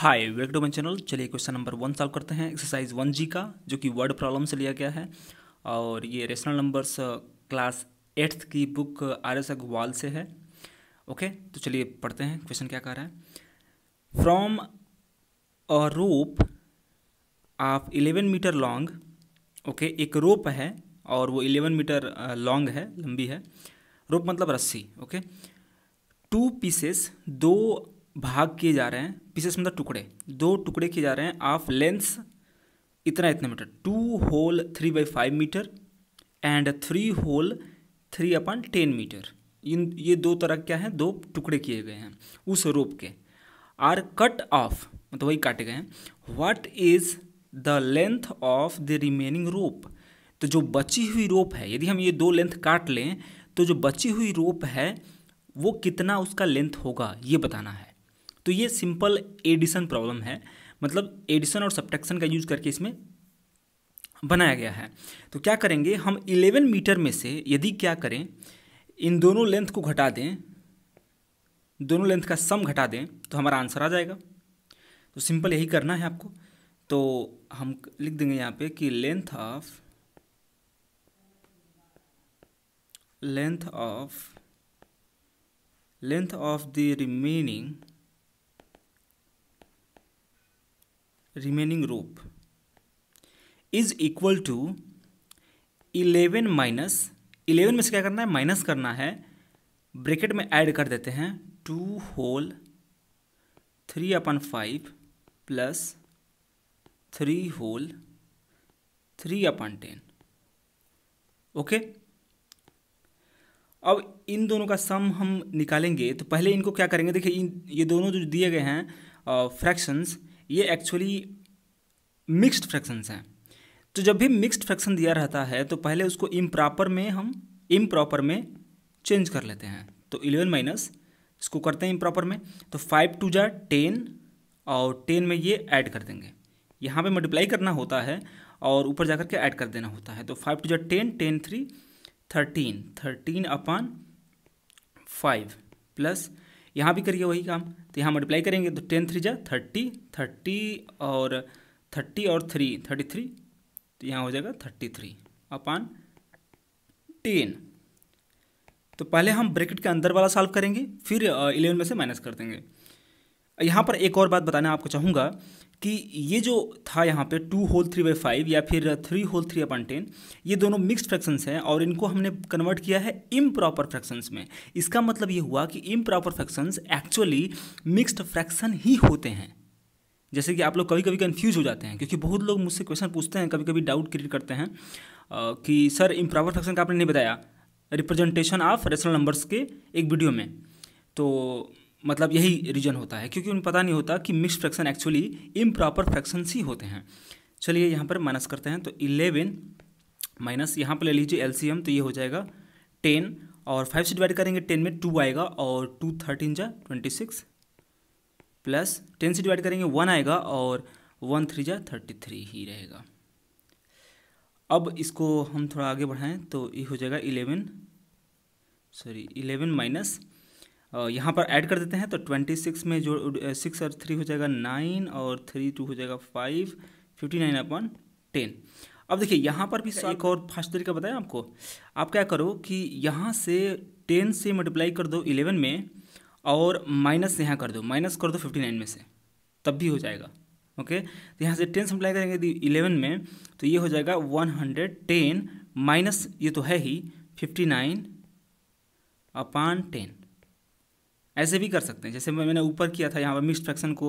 hi welcome to channel चलिए question number one solve करते हैं एक्सरसाइज वन जी का जो कि वर्ड प्रॉब्लम से लिया गया है और ये रेशनल नंबर्स क्लास एट्थ की बुक आर एस अग्रवाल से है ओके तो चलिए पढ़ते हैं क्वेश्चन क्या कह रहा है from a rope of eleven metre long okay एक रोप है और वो इलेवन मीटर लॉन्ग है लंबी है रोप मतलब रस्सी ओके टू पीसेस दो भाग किए जा रहे हैं पीसेस मतलब टुकड़े दो टुकड़े किए जा रहे हैं ऑफ लेंस इतना इतना metre two whole three by five metre and three whole three upon ten metre इन ये दो तरह क्या हैं दो टुकड़े किए गए हैं उस रोप के आर कट ऑफ मतलब वही काटे गए हैं what is the length of the remaining rope तो जो बची हुई रोप है यदि हम ये दो लेंथ काट लें तो जो बची हुई रोप है वो कितना उसका लेंथ होगा ये बताना है तो ये सिंपल एडिशन प्रॉब्लम है मतलब एडिशन और सब्टशन का यूज करके इसमें बनाया गया है तो क्या करेंगे हम 11 मीटर में से यदि क्या करें इन दोनों लेंथ को घटा दें दोनों लेंथ का सम घटा दें तो हमारा आंसर आ जाएगा तो सिंपल यही करना है आपको तो हम लिख देंगे यहाँ पे कि length of length of length of the remaining remaining rope is equal to eleven minus eleven में से क्या करना है माइनस करना है ब्रैकेट में ऐड कर देते हैं two whole three upon five plus three whole three upon ten okay अब इन दोनों का सम हम निकालेंगे तो पहले इनको क्या करेंगे देखिए ये दोनों जो दिए गए हैं फ्रैक्शंस uh, ये एक्चुअली मिक्स्ड फ्रैक्शंस हैं तो जब भी मिक्स्ड फ्रैक्शन दिया रहता है तो पहले उसको इम प्रॉपर में हम इम प्रॉपर में चेंज कर लेते हैं तो इलेवन माइनस इसको करते हैं इम प्रॉपर में तो फाइव टू जा टेन और टेन में ये ऐड कर देंगे यहाँ पे मल्टीप्लाई करना होता है और ऊपर जाकर के ऐड कर देना होता है तो फाइव टू जा ten ten three thirteen thirteen upon five plus यहाँ भी करिए वही काम तो यहाँ मल्टीप्लाई करेंगे तो टेन थ्री जा थर्टी थर्टी और थर्टी और थ्री थर्टी थ्री तो यहाँ हो जाएगा थर्टी थ्री अपान टेन तो पहले हम ब्रैकेट के अंदर वाला सॉल्व करेंगे फिर इलेवन में से माइनस कर देंगे यहाँ पर एक और बात बताना आपको चाहूँगा कि ये जो था यहाँ पे two whole three by five या फिर three whole three upon ten ये दोनों मिक्स फ्रैक्शंस हैं और इनको हमने कन्वर्ट किया है इम प्रॉपर फ्रैक्शंस में इसका मतलब ये हुआ कि improper fractions actually mixed fraction ही होते हैं जैसे कि आप लोग कभी कभी कन्फ्यूज हो जाते हैं क्योंकि बहुत लोग मुझसे क्वेश्चन पूछते हैं कभी कभी डाउट क्रिएट करते हैं कि सर इम प्रॉपर फ्रैक्शन का आपने नहीं बताया रिप्रेजेंटेशन ऑफ रेशनल नंबर्स के एक वीडियो में तो मतलब यही रीज़न होता है क्योंकि उन्हें पता नहीं होता कि mix fraction actually improper fraction ही होते हैं चलिए यहाँ पर माइनस करते हैं तो इलेवन माइनस यहाँ पर ले लीजिए एल तो ये हो जाएगा टेन और फाइव से डिवाइड करेंगे टेन में टू आएगा और टू थर्टीन जा ट्वेंटी सिक्स प्लस टेन से डिवाइड करेंगे वन आएगा और वन थ्री जा थर्टी थ्री ही रहेगा अब इसको हम थोड़ा आगे बढ़ाएं तो ये हो जाएगा इलेवन सॉरी इलेवन माइनस यहाँ पर ऐड कर देते हैं तो ट्वेंटी सिक्स में जो सिक्स और थ्री हो जाएगा नाइन और थ्री टू हो जाएगा five fifty nine upon ten अब देखिए यहाँ पर भी अच्छा, एक और फास्ट तरीका बताया आपको आप क्या करो कि यहाँ से टेन से मल्टीप्लाई कर दो इलेवन में और माइनस यहाँ कर दो माइनस कर दो फिफ्टी नाइन में से तब भी हो जाएगा ओके तो यहाँ से टेन से मल्टीप्लाई करेंगे इलेवन में तो ये हो जाएगा वन हंड्रेड टेन माइनस ये तो है ही फिफ्टी नाइन अपान टेन ऐसे भी कर सकते हैं जैसे मैंने ऊपर किया था यहाँ पर मिक्स फ्रैक्शन को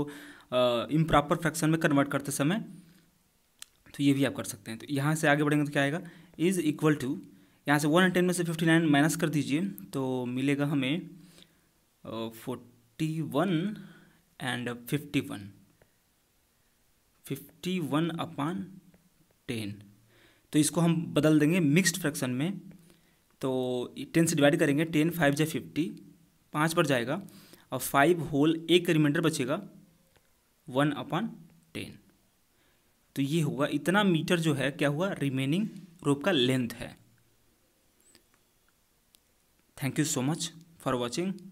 इम्प्रॉपर फ्रैक्शन में कन्वर्ट करते समय तो ये भी आप कर सकते हैं तो यहाँ से आगे बढ़ेंगे तो क्या आएगा इज़ इक्वल टू यहाँ से वन एंड टेन में से फिफ्टी नाइन माइनस कर दीजिए तो मिलेगा हमें forty one and fifty one fifty one upon ten तो इसको हम बदल देंगे मिक्स्ड फ्रैक्शन में तो टेन से डिवाइड करेंगे टेन फाइव जै फिफ्टी पाँच पर जाएगा और फाइव होल एक रिमाइंडर बचेगा वन अपॉन टेन तो ये होगा इतना मीटर जो है क्या हुआ रिमेनिंग रोप का लेंथ है thank you so much for watching